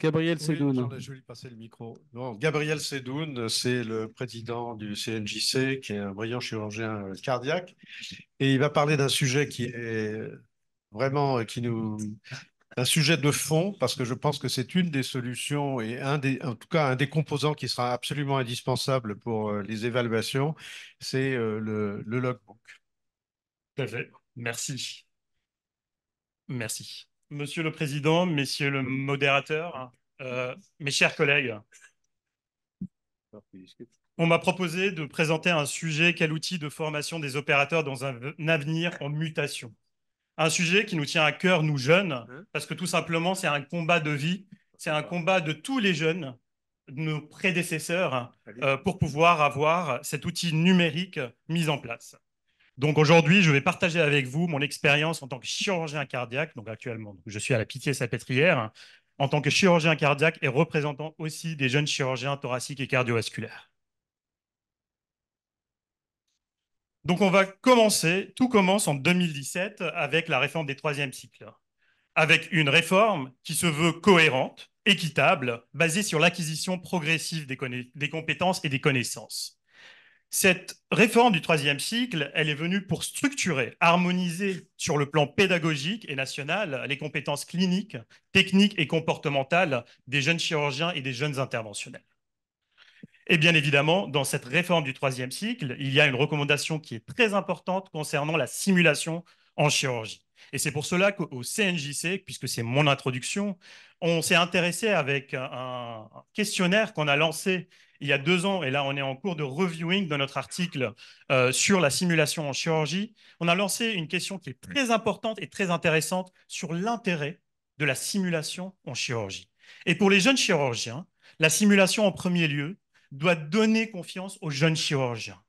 Gabriel le micro. Gabriel Sedoun, c'est le président du CNJC, qui est un brillant chirurgien euh, cardiaque. Et il va parler d'un sujet qui est vraiment euh, qui nous, un sujet de fond parce que je pense que c'est une des solutions et un des, en tout cas un des composants qui sera absolument indispensable pour euh, les évaluations, c'est le, le logbook. Tout à Merci. Merci. Monsieur le Président, Messieurs le modérateur, euh, mes chers collègues, on m'a proposé de présenter un sujet quel outil de formation des opérateurs dans un avenir en mutation. Un sujet qui nous tient à cœur, nous jeunes, hein parce que tout simplement, c'est un combat de vie, c'est un combat de tous les jeunes, de nos prédécesseurs, euh, pour pouvoir avoir cet outil numérique mis en place. Donc aujourd'hui, je vais partager avec vous mon expérience en tant que chirurgien cardiaque. Donc actuellement, je suis à la Pitié-Salpêtrière hein, en tant que chirurgien cardiaque et représentant aussi des jeunes chirurgiens thoraciques et cardiovasculaires. Donc on va commencer, tout commence en 2017 avec la réforme des troisièmes cycles, avec une réforme qui se veut cohérente, équitable, basée sur l'acquisition progressive des compétences et des connaissances. Cette réforme du troisième cycle, elle est venue pour structurer, harmoniser sur le plan pédagogique et national les compétences cliniques, techniques et comportementales des jeunes chirurgiens et des jeunes interventionnels. Et bien évidemment, dans cette réforme du troisième cycle, il y a une recommandation qui est très importante concernant la simulation en chirurgie. Et c'est pour cela qu'au CNJC, puisque c'est mon introduction, on s'est intéressé avec un questionnaire qu'on a lancé il y a deux ans, et là on est en cours de reviewing dans notre article euh, sur la simulation en chirurgie, on a lancé une question qui est très importante et très intéressante sur l'intérêt de la simulation en chirurgie. Et pour les jeunes chirurgiens, la simulation en premier lieu doit donner confiance aux jeunes chirurgiens.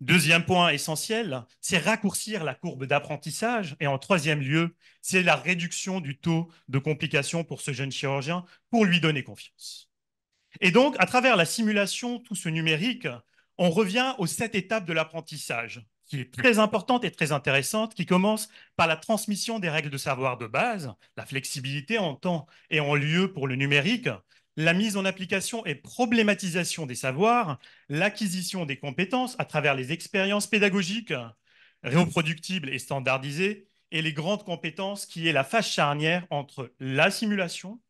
Deuxième point essentiel, c'est raccourcir la courbe d'apprentissage. Et en troisième lieu, c'est la réduction du taux de complications pour ce jeune chirurgien pour lui donner confiance. Et donc, à travers la simulation, tout ce numérique, on revient aux sept étapes de l'apprentissage, qui est très importante et très intéressante, qui commence par la transmission des règles de savoir de base, la flexibilité en temps et en lieu pour le numérique, la mise en application et problématisation des savoirs, l'acquisition des compétences à travers les expériences pédagogiques reproductibles et standardisées, et les grandes compétences qui est la phase charnière entre la simulation,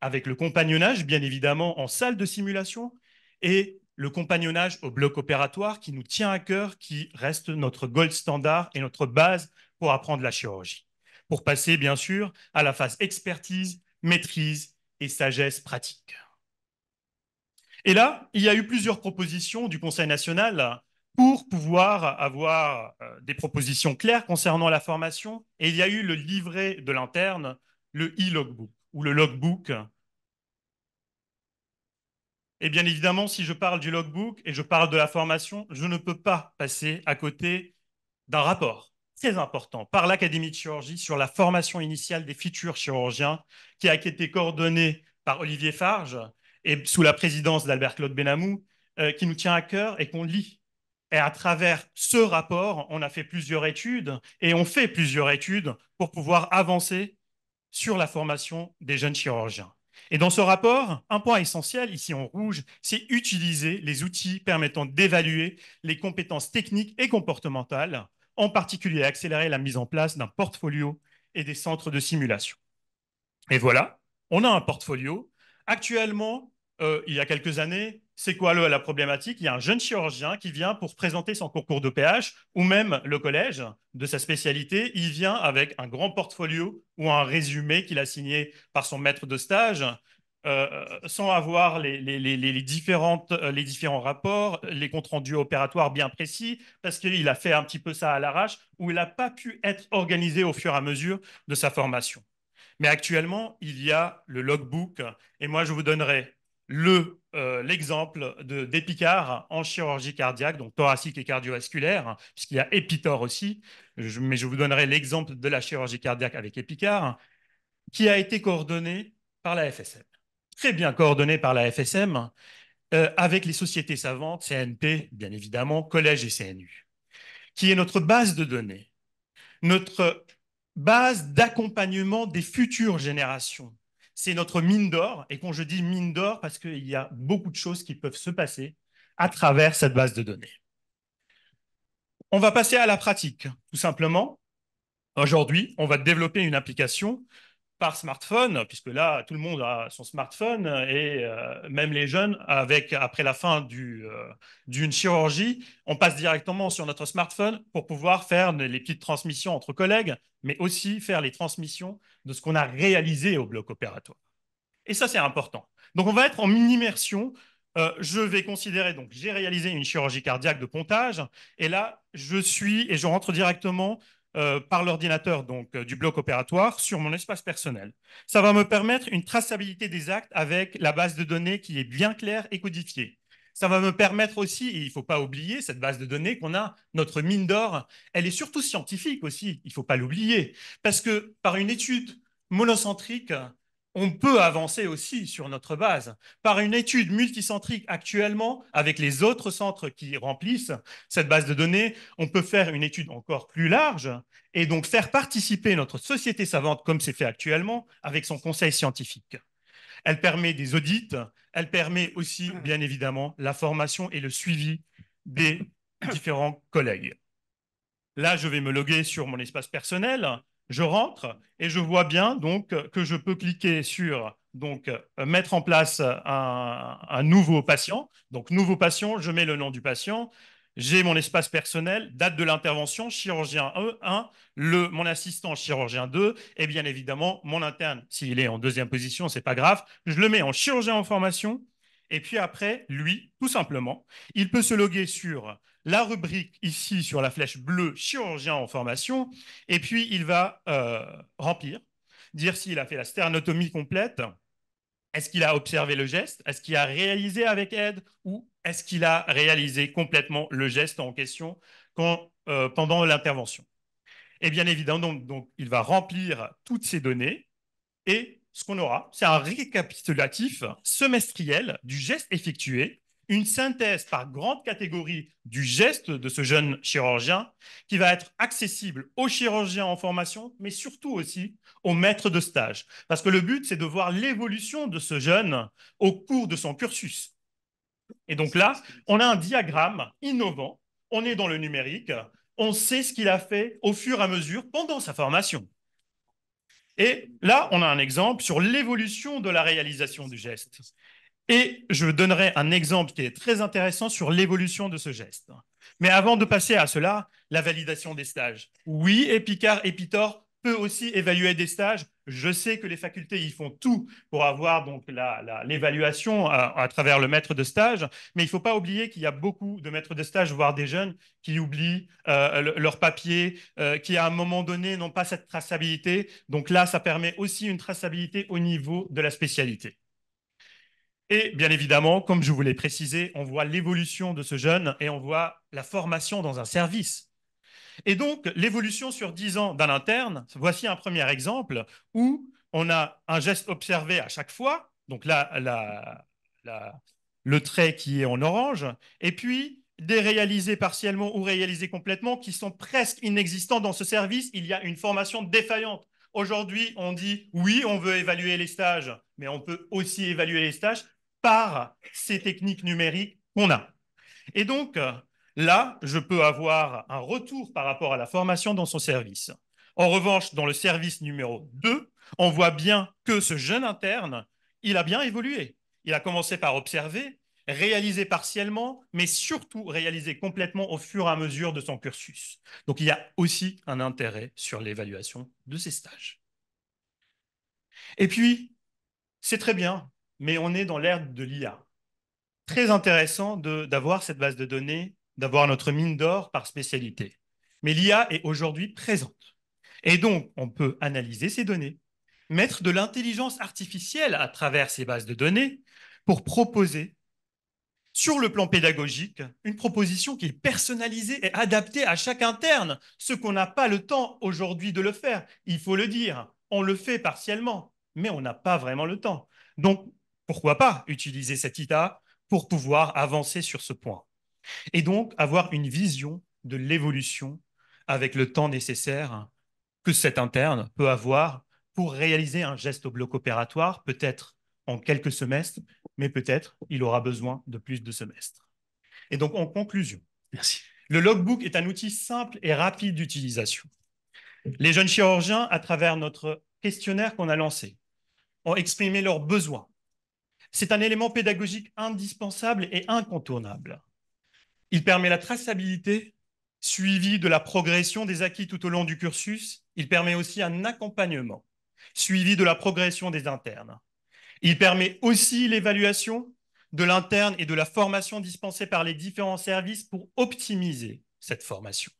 avec le compagnonnage, bien évidemment, en salle de simulation et le compagnonnage au bloc opératoire qui nous tient à cœur, qui reste notre gold standard et notre base pour apprendre la chirurgie. Pour passer, bien sûr, à la phase expertise, maîtrise et sagesse pratique. Et là, il y a eu plusieurs propositions du Conseil national pour pouvoir avoir euh, des propositions claires concernant la formation. Et il y a eu le livret de l'interne, le e-logbook ou le logbook. Et eh bien évidemment, si je parle du logbook et je parle de la formation, je ne peux pas passer à côté d'un rapport très important par l'Académie de chirurgie sur la formation initiale des futurs chirurgiens qui a été coordonné par Olivier Farge et sous la présidence d'Albert-Claude Benamou, euh, qui nous tient à cœur et qu'on lit. Et à travers ce rapport, on a fait plusieurs études et on fait plusieurs études pour pouvoir avancer sur la formation des jeunes chirurgiens. Et dans ce rapport, un point essentiel, ici en rouge, c'est utiliser les outils permettant d'évaluer les compétences techniques et comportementales, en particulier accélérer la mise en place d'un portfolio et des centres de simulation. Et voilà, on a un portfolio. Actuellement, euh, il y a quelques années, c'est quoi la problématique Il y a un jeune chirurgien qui vient pour présenter son concours de PH ou même le collège de sa spécialité. Il vient avec un grand portfolio ou un résumé qu'il a signé par son maître de stage, euh, euh, sans avoir les, différentes, les différents rapports, les comptes rendus opératoires bien précis, parce qu'il a fait un petit peu ça à l'arrache, ou il n'a pas pu être organisé au fur et à mesure de sa formation. Mais actuellement, il y a le logbook, et moi je vous donnerai le euh, l'exemple de d'Épicard en chirurgie cardiaque, donc thoracique et cardiovasculaire, hein, puisqu'il y a Épitor aussi, mais je vous donnerai l'exemple de la chirurgie cardiaque avec Épicard, qui a été coordonné par la FSM, très bien coordonné par la FSM, euh, avec les sociétés savantes, CNP, bien évidemment, collège et CNU, qui est notre base de données, notre base d'accompagnement des futures générations c'est notre mine d'or. Et quand je dis mine d'or, parce qu'il y a beaucoup de choses qui peuvent se passer à travers cette base de données. On va passer à la pratique, tout simplement. Aujourd'hui, on va développer une application par smartphone, puisque là, tout le monde a son smartphone, euh, et euh, même les jeunes, avec, après la fin euh, d'une chirurgie, on passe directement sur notre smartphone pour pouvoir faire les petites transmissions entre collègues, mais aussi faire les transmissions de ce qu'on a réalisé au bloc opératoire. Et ça, c'est important. Donc, on va être en mini-immersion. je vais considérer, donc j'ai réalisé une chirurgie cardiaque de pontage, et là, je suis, et je rentre directement euh, par l'ordinateur donc euh, du bloc opératoire sur mon espace personnel. Ça va me permettre une traçabilité des actes avec la base de données qui est bien claire et codifiée. Ça va me permettre aussi, et il ne faut pas oublier cette base de données qu'on a, notre mine d'or, elle est surtout scientifique aussi, il ne faut pas l'oublier, parce que par une étude monocentrique on peut avancer aussi sur notre base. Par une étude multicentrique actuellement, avec les autres centres qui remplissent cette base de données, on peut faire une étude encore plus large et donc faire participer notre société savante, comme c'est fait actuellement, avec son conseil scientifique. Elle permet des audits, elle permet aussi, mmh. bien évidemment, la formation et le suivi des différents collègues. Là, je vais me loguer sur mon espace personnel je rentre et je vois bien donc que je peux cliquer sur donc euh, mettre en place un, nouveau patient. Donc nouveau patient, je mets le nom du patient, j'ai mon espace personnel, date de l'intervention, chirurgien 1, le, mon assistant chirurgien 2, et bien évidemment mon interne. S'il est en deuxième position, c'est pas grave. Je le mets en chirurgien en formation. Et puis après, lui, tout simplement, il peut se loguer sur la rubrique ici sur la flèche bleue, chirurgien en formation, et puis il va euh, remplir, dire s'il a fait la sternotomie complète, est-ce qu'il a observé le geste, est-ce qu'il a réalisé avec aide, ou est-ce qu'il a réalisé complètement le geste en question euh, pendant l'intervention. Et bien évidemment, donc, il va remplir toutes ces données et ce qu'on aura, c'est un récapitulatif semestriel du geste effectué une synthèse par grande catégorie du geste de ce jeune chirurgien qui va être accessible aux chirurgiens en formation, mais surtout aussi aux maîtres de stage. Parce que le but, c'est de voir l'évolution de ce jeune au cours de son cursus. Et donc là, on a un diagramme innovant, on est dans le numérique, on sait ce qu'il a fait au fur et à mesure pendant sa formation. Et là, on a un exemple sur l'évolution de la réalisation du geste. Et je donnerai un exemple qui est très intéressant sur l'évolution de ce geste. Mais avant de passer à cela, la validation des stages. Oui, Epicard et Pitor peut aussi évaluer des stages. Je sais que les facultés y font tout pour avoir donc l'évaluation euh, à, travers le maître de stage, mais il ne faut pas oublier qu'il y a beaucoup de maîtres de stage, voire des jeunes, qui oublient euh, leur papier, euh, qui à un moment donné n'ont pas cette traçabilité. Donc là, ça permet aussi une traçabilité au niveau de la spécialité. Et bien évidemment, comme je vous l'ai précisé, on voit l'évolution de ce jeune et on voit la formation dans un service. Et donc, l'évolution sur 10 ans d'un interne, voici un premier exemple où on a un geste observé à chaque fois, donc là, le trait qui est en orange, et puis des réalisés partiellement ou réalisés complètement qui sont presque inexistants dans ce service. Il y a une formation défaillante. Aujourd'hui, on dit oui, on veut évaluer les stages, mais on peut aussi évaluer les stages par ces techniques numériques qu'on a. Et donc, là, je peux avoir un retour par rapport à la formation dans son service. En revanche, dans le service numéro 2, on voit bien que ce jeune interne, il a bien évolué. Il a commencé par observer, réaliser partiellement, mais surtout réaliser complètement au fur et à mesure de son cursus. Donc il y a aussi un intérêt sur l'évaluation de ces stages. Et puis, c'est très bien mais on est dans l'ère de l'IA. Très intéressant d'avoir cette base de données, d'avoir notre mine d'or par spécialité. Mais l'IA est aujourd'hui présente. Et donc, on peut analyser ces données, mettre de l'intelligence artificielle à travers ces bases de données pour proposer, sur le plan pédagogique, une proposition qui est personnalisée et adaptée à chaque interne, ce qu'on n'a pas le temps aujourd'hui de le faire. Il faut le dire, on le fait partiellement, mais on n'a pas vraiment le temps. Donc, pourquoi pas utiliser cet ITA pour pouvoir avancer sur ce point Et donc avoir une vision de l'évolution avec le temps nécessaire que cet interne peut avoir pour réaliser un geste au bloc opératoire, peut-être en quelques semestres, mais peut-être il aura besoin de plus de semestres. Et donc en conclusion, le logbook est un outil simple et rapide d'utilisation. Les jeunes chirurgiens, à travers notre questionnaire qu'on a lancé, ont exprimé leurs besoins, c'est un élément pédagogique indispensable et incontournable. Il permet la traçabilité suivie de la progression des acquis tout au long du cursus. Il permet aussi un accompagnement suivi de la progression des internes. Il permet aussi l'évaluation de l'interne et de la formation dispensée par les différents services pour optimiser cette formation.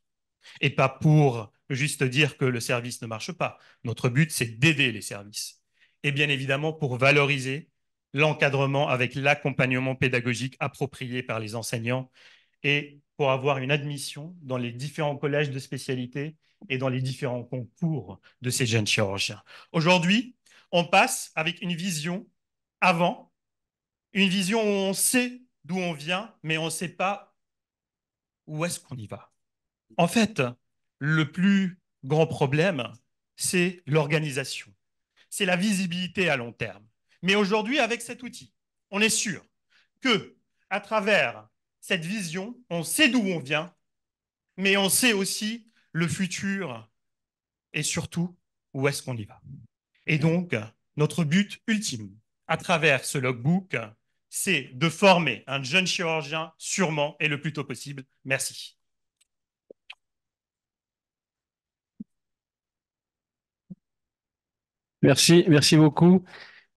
Et pas pour juste dire que le service ne marche pas. Notre but, c'est d'aider les services. Et bien évidemment, pour valoriser l'encadrement avec l'accompagnement pédagogique approprié par les enseignants et pour avoir une admission dans les différents collèges de spécialité et dans les différents concours de ces jeunes chirurgiens. Aujourd'hui, on passe avec une vision avant, une vision où on sait d'où on vient, mais on ne sait pas où est-ce qu'on y va. En fait, le plus grand problème, c'est l'organisation, c'est la visibilité à long terme. Mais aujourd'hui, avec cet outil, on est sûr que, à travers cette vision, on sait d'où on vient, mais on sait aussi le futur et surtout où est-ce qu'on y va. Et donc, notre but ultime à travers ce logbook, c'est de former un jeune chirurgien sûrement et le plus tôt possible. Merci. Merci, merci beaucoup.